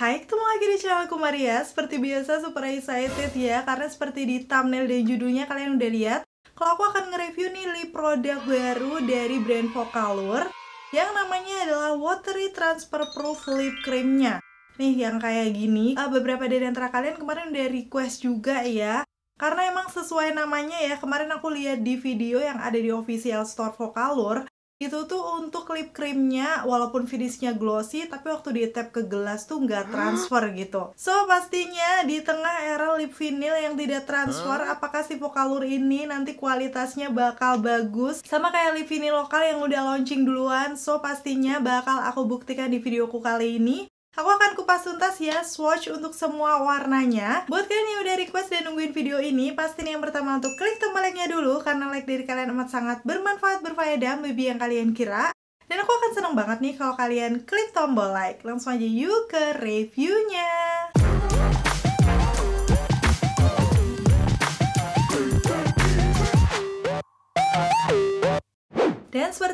Hai, ketemu lagi di channel aku Maria. Seperti biasa, super excited ya, karena seperti di thumbnail dan judulnya kalian udah lihat, kalau aku akan nge-review nih lip produk baru dari brand Focalure yang namanya adalah Watery Transfer Proof Lip Creamnya. Nih, yang kayak gini, eh, beberapa dari antara kalian kemarin udah request juga ya, karena emang sesuai namanya ya, kemarin aku lihat di video yang ada di official store Focalure itu tuh untuk lip creamnya walaupun finishnya glossy tapi waktu di tap ke gelas tuh nggak transfer gitu so pastinya di tengah era lip vinyl yang tidak transfer apakah si kalur ini nanti kualitasnya bakal bagus sama kayak lip vinyl lokal yang udah launching duluan so pastinya bakal aku buktikan di videoku kali ini Aku akan kupas tuntas ya swatch untuk semua warnanya. Buat kalian yang udah request dan nungguin video ini, pastiin yang pertama untuk klik tombol like-nya dulu karena like dari kalian amat sangat bermanfaat, berfaedah, maybe yang kalian kira. Dan aku akan seneng banget nih kalau kalian klik tombol like. Langsung aja yuk ke reviewnya.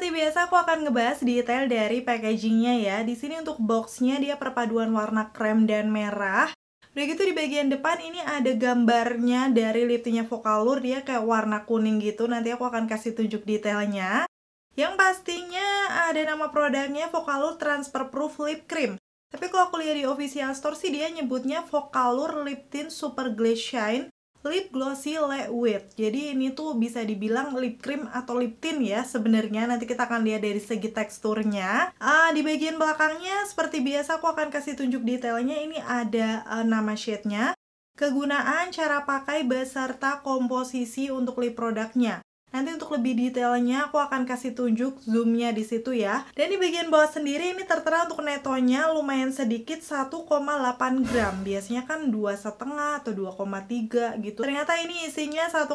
seperti biasa aku akan ngebahas detail dari packagingnya ya. Di sini untuk boxnya dia perpaduan warna krem dan merah. begitu di bagian depan ini ada gambarnya dari liptinya Vokalur dia kayak warna kuning gitu. Nanti aku akan kasih tunjuk detailnya. Yang pastinya ada nama produknya Vokalur Transfer Proof Lip Cream. Tapi kalau aku lihat di official store sih dia nyebutnya Vokalur Lip Tint Super Glaze Shine lip glossy le Wit. Jadi ini tuh bisa dibilang lip cream atau lip tint ya sebenarnya. Nanti kita akan lihat dari segi teksturnya. Uh, di bagian belakangnya seperti biasa aku akan kasih tunjuk detailnya. Ini ada uh, nama shade-nya, kegunaan, cara pakai beserta komposisi untuk lip produknya. Nanti untuk lebih detailnya aku akan kasih tunjuk zoomnya di situ ya. Dan di bagian bawah sendiri ini tertera untuk netonya lumayan sedikit 1,8 gram. Biasanya kan setengah atau 2,3 gitu. Ternyata ini isinya 1,8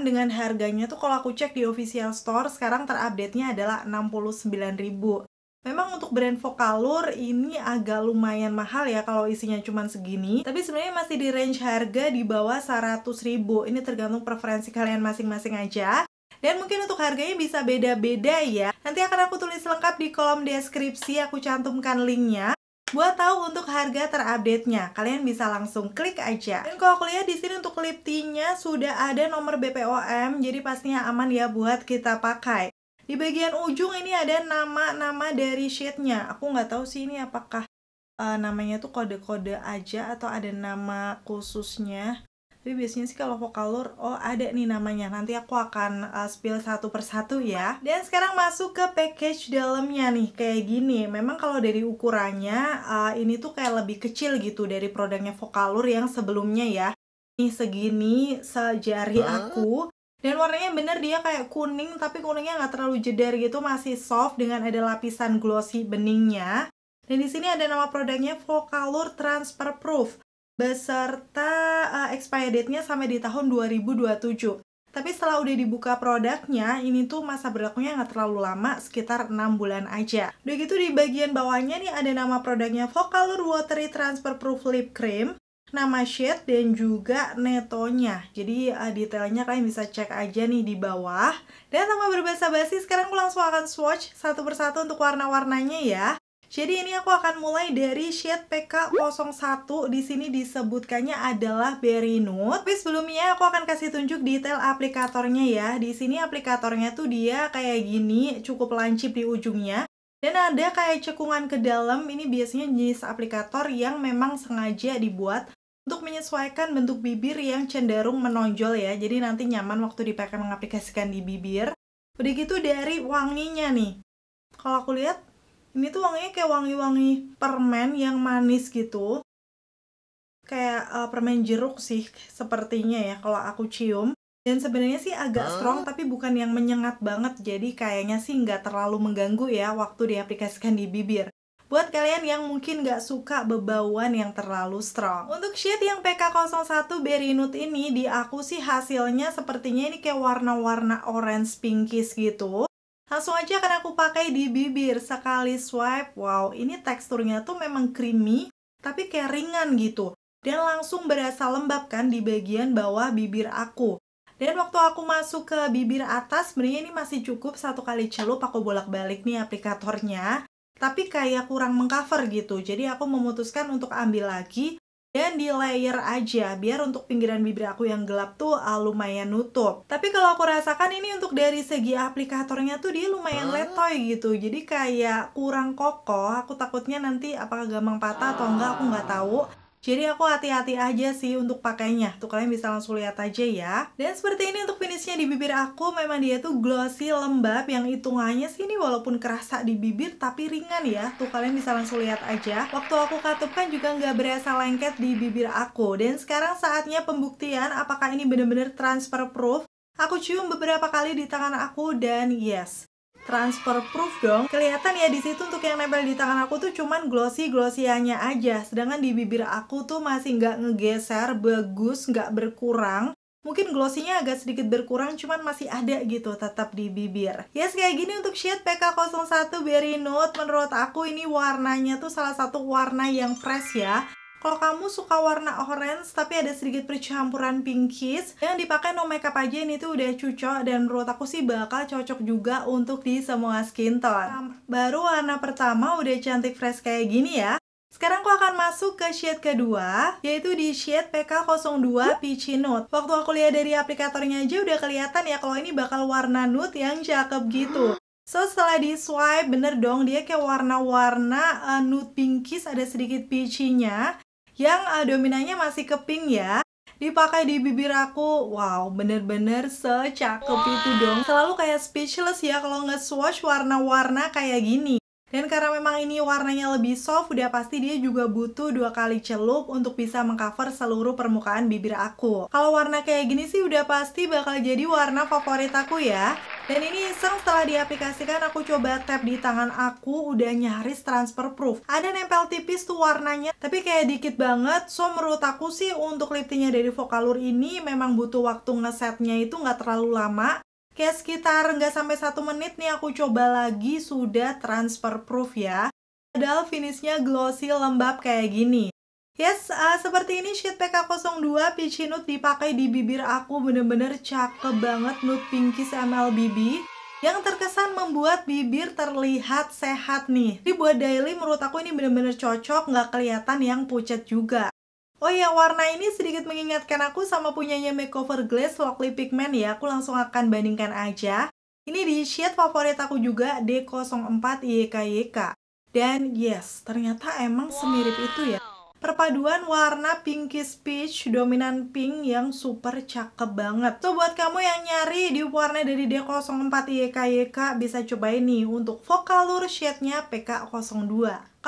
dengan harganya tuh kalau aku cek di official store sekarang terupdate-nya adalah 69.000. Memang untuk brand Vokalur ini agak lumayan mahal ya kalau isinya cuma segini. Tapi sebenarnya masih di range harga di bawah 100 ribu. Ini tergantung preferensi kalian masing-masing aja. Dan mungkin untuk harganya bisa beda-beda ya. Nanti akan aku tulis lengkap di kolom deskripsi, aku cantumkan linknya. Buat tahu untuk harga terupdate-nya, kalian bisa langsung klik aja. Dan kalau aku lihat di sini untuk lip tea sudah ada nomor BPOM, jadi pastinya aman ya buat kita pakai. Di bagian ujung ini ada nama-nama dari shade-nya Aku nggak tahu sih ini apakah uh, namanya tuh kode-kode aja atau ada nama khususnya. Tapi biasanya sih kalau vokalur, oh ada nih namanya. Nanti aku akan uh, spill satu persatu ya. Dan sekarang masuk ke package dalamnya nih, kayak gini. Memang kalau dari ukurannya, uh, ini tuh kayak lebih kecil gitu dari produknya vokalur yang sebelumnya ya. Ini segini sejari aku dan warnanya bener dia kayak kuning tapi kuningnya nggak terlalu jeder gitu masih soft dengan ada lapisan glossy beningnya dan di sini ada nama produknya Vocalour Transfer Proof beserta uh, eh, expired date-nya sampai di tahun 2027 tapi setelah udah dibuka produknya, ini tuh masa berlakunya nggak terlalu lama, sekitar 6 bulan aja. Udah gitu di bagian bawahnya nih ada nama produknya Vocalur Watery Transfer Proof Lip Cream nama shade dan juga netonya. Jadi uh, detailnya kalian bisa cek aja nih di bawah. Dan tanpa berbasa-basi, sekarang aku langsung akan swatch satu persatu untuk warna-warnanya ya. Jadi ini aku akan mulai dari shade PK01. Di sini disebutkannya adalah Berry Nude. Tapi sebelumnya aku akan kasih tunjuk detail aplikatornya ya. Di sini aplikatornya tuh dia kayak gini, cukup lancip di ujungnya. Dan ada kayak cekungan ke dalam, ini biasanya jenis aplikator yang memang sengaja dibuat untuk menyesuaikan bentuk bibir yang cenderung menonjol ya. Jadi nanti nyaman waktu dipakai mengaplikasikan di bibir. Udah gitu dari wanginya nih. Kalau aku lihat ini tuh wanginya kayak wangi-wangi permen yang manis gitu. Kayak uh, permen jeruk sih sepertinya ya kalau aku cium. Dan sebenarnya sih agak ah. strong tapi bukan yang menyengat banget. Jadi kayaknya sih nggak terlalu mengganggu ya waktu diaplikasikan di bibir buat kalian yang mungkin gak suka bebauan yang terlalu strong. Untuk shade yang PK01 Berry Nude ini di aku sih hasilnya sepertinya ini kayak warna-warna orange pinkish gitu. Langsung aja akan aku pakai di bibir sekali swipe. Wow, ini teksturnya tuh memang creamy tapi kayak ringan gitu. Dan langsung berasa lembab kan di bagian bawah bibir aku. Dan waktu aku masuk ke bibir atas, sebenarnya ini masih cukup satu kali celup aku bolak-balik nih aplikatornya tapi kayak kurang mengcover gitu. Jadi aku memutuskan untuk ambil lagi dan di layer aja biar untuk pinggiran bibir aku yang gelap tuh uh, lumayan nutup. Tapi kalau aku rasakan ini untuk dari segi aplikatornya tuh dia lumayan ah. letoy gitu. Jadi kayak kurang kokoh. Aku takutnya nanti apakah gampang patah atau enggak aku nggak tahu. Jadi aku hati-hati aja sih untuk pakainya. Tuh kalian bisa langsung lihat aja ya. Dan seperti ini untuk finishnya di bibir aku memang dia tuh glossy lembab yang hitungannya sih ini walaupun kerasa di bibir tapi ringan ya. Tuh kalian bisa langsung lihat aja. Waktu aku katupkan juga nggak berasa lengket di bibir aku. Dan sekarang saatnya pembuktian apakah ini bener-bener transfer proof. Aku cium beberapa kali di tangan aku dan yes, transfer proof dong. Kelihatan ya di situ untuk yang nempel di tangan aku tuh cuman glossy-glossiannya aja. Sedangkan di bibir aku tuh masih nggak ngegeser, bagus, nggak berkurang. Mungkin glossinya agak sedikit berkurang, cuman masih ada gitu tetap di bibir. Yes, kayak gini untuk shade PK01 Berry Nude. Menurut aku ini warnanya tuh salah satu warna yang fresh ya. Kalau kamu suka warna orange tapi ada sedikit percampuran pinkish, yang dipakai no makeup aja ini tuh udah cocok dan menurut aku sih bakal cocok juga untuk di semua skin tone. Baru warna pertama udah cantik fresh kayak gini ya. Sekarang aku akan masuk ke shade kedua, yaitu di shade PK02 Peachy Nude. Waktu aku lihat dari aplikatornya aja udah kelihatan ya kalau ini bakal warna nude yang cakep gitu. So setelah di swipe bener dong dia kayak warna-warna uh, nude pinkies, ada sedikit peachy-nya yang uh, dominannya masih ke pink ya dipakai di bibir aku wow bener-bener secakep wow. itu dong selalu kayak speechless ya kalau nge-swatch warna-warna kayak gini dan karena memang ini warnanya lebih soft, udah pasti dia juga butuh dua kali celup untuk bisa mengcover seluruh permukaan bibir aku. Kalau warna kayak gini sih udah pasti bakal jadi warna favorit aku ya. Dan ini iseng setelah diaplikasikan aku coba tap di tangan aku udah nyaris transfer proof. Ada nempel tipis tuh warnanya tapi kayak dikit banget. So menurut aku sih untuk liftingnya dari Vokalur ini memang butuh waktu ngesetnya itu nggak terlalu lama. Kayak sekitar nggak sampai satu menit nih aku coba lagi sudah transfer proof ya. Padahal finishnya glossy lembab kayak gini. Yes, uh, seperti ini sheet PK02 Peachy Nude dipakai di bibir aku bener-bener cakep banget Nude Pinkies MLBB. yang terkesan membuat bibir terlihat sehat nih. Jadi buat daily menurut aku ini bener-bener cocok, nggak kelihatan yang pucat juga. Oh ya, warna ini sedikit mengingatkan aku sama punyanya Makeover Glass Lockly Pigment ya. Aku langsung akan bandingkan aja. Ini di shade favorit aku juga, D04 YKYK. Dan yes, ternyata emang semirip itu ya. Perpaduan warna pinkish peach dominan pink yang super cakep banget. So, buat kamu yang nyari di warna dari D04 YKYK, bisa cobain nih untuk Vokalur shade-nya PK02.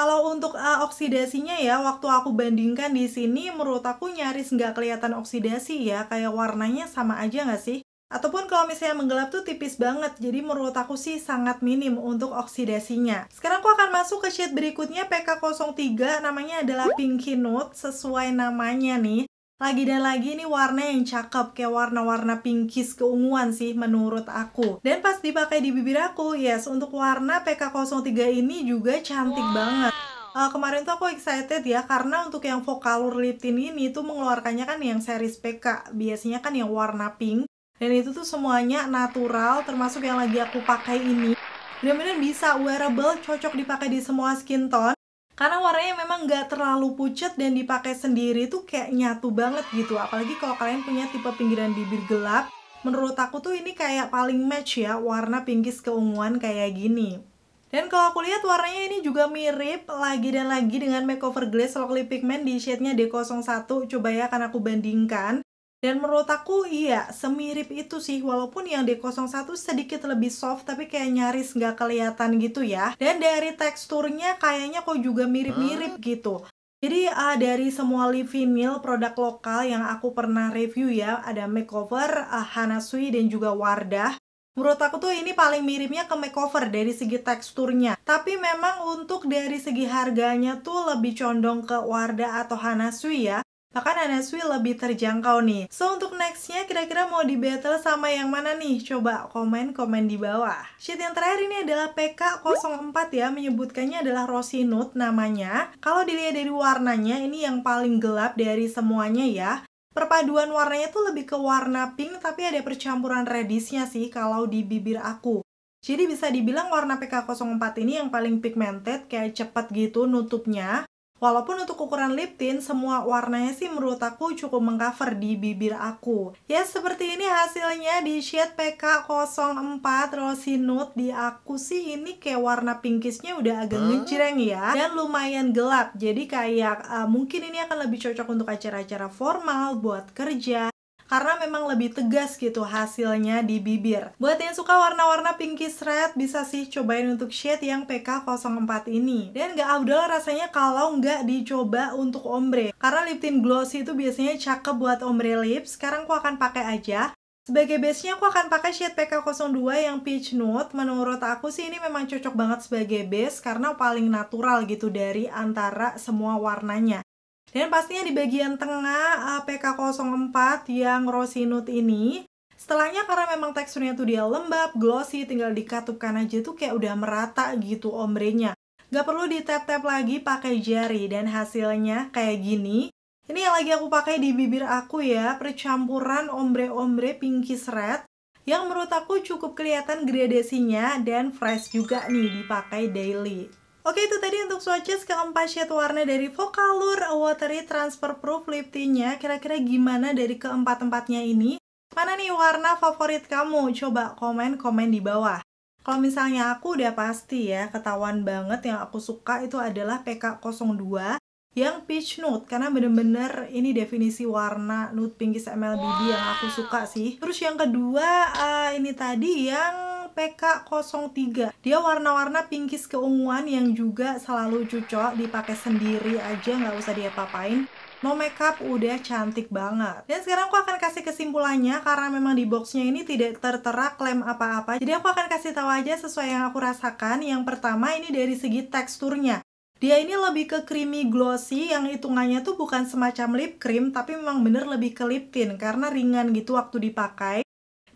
Kalau untuk uh, oksidasinya ya, waktu aku bandingkan di sini, menurut aku nyaris nggak kelihatan oksidasi ya, kayak warnanya sama aja nggak sih? Ataupun kalau misalnya menggelap tuh tipis banget, jadi menurut aku sih sangat minim untuk oksidasinya. Sekarang aku akan masuk ke sheet berikutnya PK03, namanya adalah Pinky Nude, sesuai namanya nih lagi dan lagi ini warna yang cakep kayak warna-warna pinkish keunguan sih menurut aku dan pas dipakai di bibir aku yes untuk warna PK03 ini juga cantik wow. banget Uh, kemarin tuh aku excited ya karena untuk yang Vocalour Lip Tint ini tuh mengeluarkannya kan yang series PK biasanya kan yang warna pink dan itu tuh semuanya natural termasuk yang lagi aku pakai ini benar-benar bisa wearable cocok dipakai di semua skin tone karena warnanya memang nggak terlalu pucat dan dipakai sendiri tuh kayak nyatu banget gitu apalagi kalau kalian punya tipe pinggiran bibir gelap menurut aku tuh ini kayak paling match ya warna pinkis keunguan kayak gini dan kalau aku lihat warnanya ini juga mirip lagi dan lagi dengan makeover glaze Lip Pigment di shade-nya D01 coba ya akan aku bandingkan dan menurut aku iya, semirip itu sih walaupun yang D01 sedikit lebih soft tapi kayak nyaris nggak kelihatan gitu ya. Dan dari teksturnya kayaknya kok juga mirip-mirip hmm? gitu. Jadi uh, dari semua living vinyl produk lokal yang aku pernah review ya, ada Makeover, uh, Hanasui dan juga Wardah. Menurut aku tuh ini paling miripnya ke makeover dari segi teksturnya. Tapi memang untuk dari segi harganya tuh lebih condong ke Wardah atau Hanasui ya. Bahkan NSW lebih terjangkau nih. So, untuk nextnya kira-kira mau di battle sama yang mana nih? Coba komen-komen di bawah. Sheet yang terakhir ini adalah PK04 ya, menyebutkannya adalah Note namanya. Kalau dilihat dari warnanya, ini yang paling gelap dari semuanya ya. Perpaduan warnanya tuh lebih ke warna pink, tapi ada percampuran redishnya sih kalau di bibir aku. Jadi bisa dibilang warna PK04 ini yang paling pigmented, kayak cepat gitu nutupnya. Walaupun untuk ukuran lip tint, semua warnanya sih menurut aku cukup mengcover di bibir aku. Ya, seperti ini hasilnya di shade PK04 Rosy Nude. Di aku sih ini kayak warna pinkisnya udah agak ngejreng ya. Dan lumayan gelap, jadi kayak uh, mungkin ini akan lebih cocok untuk acara-acara formal, buat kerja, karena memang lebih tegas gitu hasilnya di bibir. Buat yang suka warna-warna pinkish red bisa sih cobain untuk shade yang PK04 ini. Dan gak abdol rasanya kalau nggak dicoba untuk ombre. Karena lip tint glossy itu biasanya cakep buat ombre lips. Sekarang aku akan pakai aja. Sebagai base-nya aku akan pakai shade PK02 yang Peach Nude. Menurut aku sih ini memang cocok banget sebagai base karena paling natural gitu dari antara semua warnanya. Dan pastinya di bagian tengah eh, PK04 yang nude ini Setelahnya karena memang teksturnya tuh dia lembab, glossy, tinggal dikatupkan aja tuh kayak udah merata gitu ombrenya. Gak perlu ditap-tap lagi pakai jari dan hasilnya kayak gini. Ini yang lagi aku pakai di bibir aku ya, percampuran ombre-ombre pinkish red yang menurut aku cukup kelihatan gradasinya dan fresh juga nih dipakai daily. Oke itu tadi untuk swatches keempat shade warna dari Vokalur Watery Transfer Proof Lip Tintnya Kira-kira gimana dari keempat-empatnya ini? Mana nih warna favorit kamu? Coba komen-komen di bawah Kalau misalnya aku udah pasti ya ketahuan banget yang aku suka itu adalah PK02 yang peach nude karena bener-bener ini definisi warna nude pinkies MLBB yang aku suka sih terus yang kedua uh, ini tadi yang PK03. Dia warna-warna pinkish keunguan yang juga selalu cocok dipakai sendiri aja nggak usah dia papain no makeup udah cantik banget dan sekarang aku akan kasih kesimpulannya karena memang di boxnya ini tidak tertera klaim apa-apa jadi aku akan kasih tahu aja sesuai yang aku rasakan yang pertama ini dari segi teksturnya dia ini lebih ke creamy glossy yang hitungannya tuh bukan semacam lip cream tapi memang bener lebih ke lip tint karena ringan gitu waktu dipakai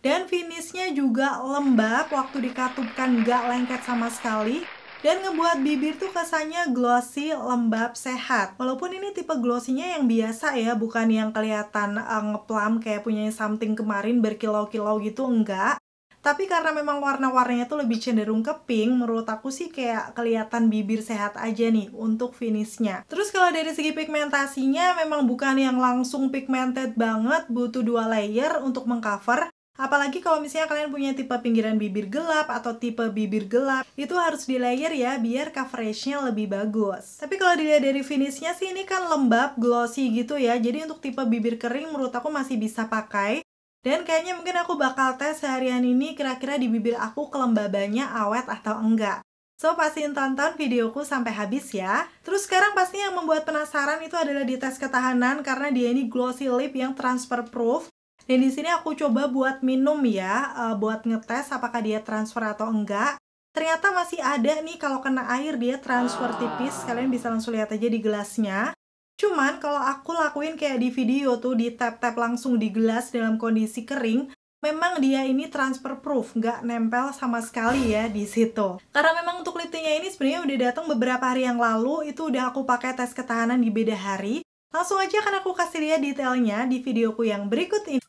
dan finishnya juga lembab waktu dikatupkan gak lengket sama sekali dan ngebuat bibir tuh kesannya glossy, lembab, sehat. Walaupun ini tipe glossy-nya yang biasa ya, bukan yang kelihatan uh, ngeplam kayak punya something kemarin berkilau-kilau gitu, enggak. Tapi karena memang warna-warnanya tuh lebih cenderung ke pink, menurut aku sih kayak kelihatan bibir sehat aja nih untuk finishnya. Terus kalau dari segi pigmentasinya memang bukan yang langsung pigmented banget, butuh dua layer untuk mengcover. Apalagi kalau misalnya kalian punya tipe pinggiran bibir gelap atau tipe bibir gelap, itu harus di layer ya biar coveragenya lebih bagus. Tapi kalau dilihat dari finishnya sih ini kan lembab, glossy gitu ya. Jadi untuk tipe bibir kering menurut aku masih bisa pakai. Dan kayaknya mungkin aku bakal tes seharian ini kira-kira di bibir aku kelembabannya awet atau enggak. So, pastiin tonton videoku sampai habis ya. Terus sekarang pastinya yang membuat penasaran itu adalah di tes ketahanan karena dia ini glossy lip yang transfer proof. Dan di sini aku coba buat minum ya, eh, buat ngetes apakah dia transfer atau enggak. Ternyata masih ada nih kalau kena air dia transfer ah. tipis. Kalian bisa langsung lihat aja di gelasnya. Cuman kalau aku lakuin kayak di video tuh di tap-tap langsung di gelas dalam kondisi kering, memang dia ini transfer proof, nggak nempel sama sekali ya di situ. Karena memang untuk litinya ini sebenarnya udah datang beberapa hari yang lalu, itu udah aku pakai tes ketahanan di beda hari. Langsung aja akan aku kasih lihat detailnya di videoku yang berikut ini.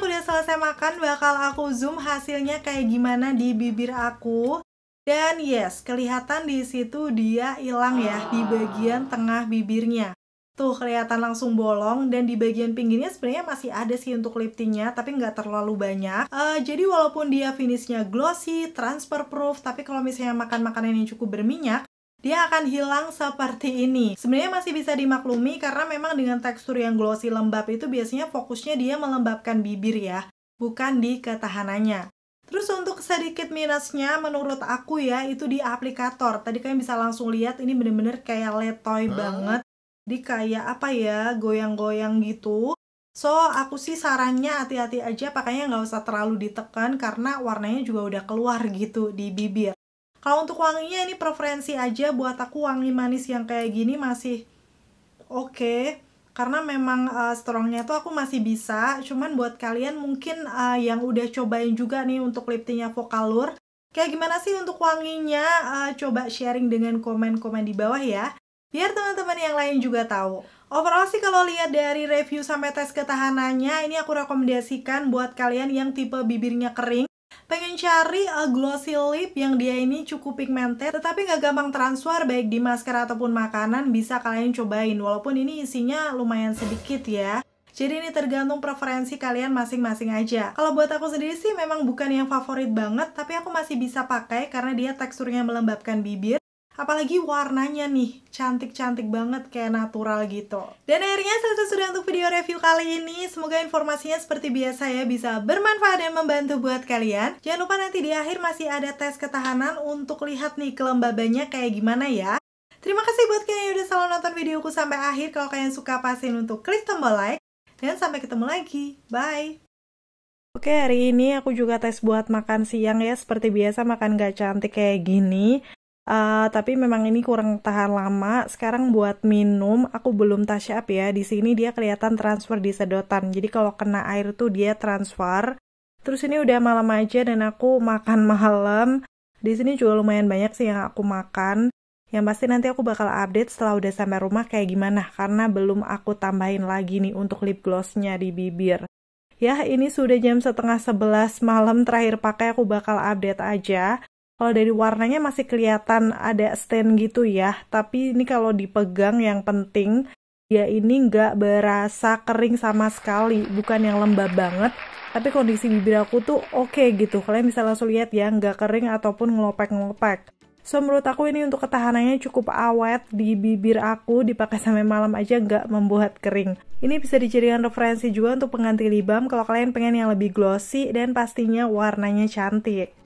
aku udah selesai makan, bakal aku zoom hasilnya kayak gimana di bibir aku. Dan yes, kelihatan di situ dia hilang ya di bagian tengah bibirnya. Tuh kelihatan langsung bolong dan di bagian pinggirnya sebenarnya masih ada sih untuk lip tapi nggak terlalu banyak. Uh, jadi walaupun dia finishnya glossy, transfer proof, tapi kalau misalnya makan makanan yang cukup berminyak, dia akan hilang seperti ini. Sebenarnya masih bisa dimaklumi karena memang dengan tekstur yang glossy lembab itu biasanya fokusnya dia melembabkan bibir ya, bukan di ketahanannya. Terus untuk sedikit minusnya menurut aku ya itu di aplikator. Tadi kalian bisa langsung lihat ini bener-bener kayak letoy hmm. banget. Di kayak apa ya goyang-goyang gitu. So aku sih sarannya hati-hati aja pakainya nggak usah terlalu ditekan karena warnanya juga udah keluar gitu di bibir. Kalau untuk wanginya ini preferensi aja buat aku wangi manis yang kayak gini masih oke okay, karena memang uh, strongnya tuh aku masih bisa. Cuman buat kalian mungkin uh, yang udah cobain juga nih untuk liptinya Vokalur. Kayak gimana sih untuk wanginya? Uh, coba sharing dengan komen-komen di bawah ya. Biar teman-teman yang lain juga tahu. Overall sih kalau lihat dari review sampai tes ketahanannya, ini aku rekomendasikan buat kalian yang tipe bibirnya kering pengen cari uh, glossy lip yang dia ini cukup pigmented tetapi nggak gampang transfer baik di masker ataupun makanan bisa kalian cobain walaupun ini isinya lumayan sedikit ya jadi ini tergantung preferensi kalian masing-masing aja. Kalau buat aku sendiri sih memang bukan yang favorit banget, tapi aku masih bisa pakai karena dia teksturnya melembabkan bibir Apalagi warnanya nih, cantik-cantik banget kayak natural gitu. Dan akhirnya selesai sudah untuk video review kali ini. Semoga informasinya seperti biasa ya bisa bermanfaat dan membantu buat kalian. Jangan lupa nanti di akhir masih ada tes ketahanan untuk lihat nih kelembabannya kayak gimana ya. Terima kasih buat kalian yang udah selalu nonton videoku sampai akhir. Kalau kalian suka pastiin untuk klik tombol like. Dan sampai ketemu lagi. Bye! Oke, hari ini aku juga tes buat makan siang ya. Seperti biasa makan gak cantik kayak gini uh, tapi memang ini kurang tahan lama. Sekarang buat minum aku belum touch up ya. Di sini dia kelihatan transfer di sedotan. Jadi kalau kena air tuh dia transfer. Terus ini udah malam aja dan aku makan malam. Di sini juga lumayan banyak sih yang aku makan. Yang pasti nanti aku bakal update setelah udah sampai rumah kayak gimana karena belum aku tambahin lagi nih untuk lip glossnya di bibir. Ya, ini sudah jam setengah sebelas malam terakhir pakai aku bakal update aja. Kalau dari warnanya masih kelihatan ada stain gitu ya, tapi ini kalau dipegang yang penting ya ini nggak berasa kering sama sekali, bukan yang lembab banget. Tapi kondisi bibir aku tuh oke okay gitu, kalian bisa langsung lihat ya, nggak kering ataupun ngelopek-ngelopek. So menurut aku ini untuk ketahanannya cukup awet di bibir aku, dipakai sampai malam aja nggak membuat kering. Ini bisa dijadikan referensi juga untuk pengganti lip balm kalau kalian pengen yang lebih glossy dan pastinya warnanya cantik.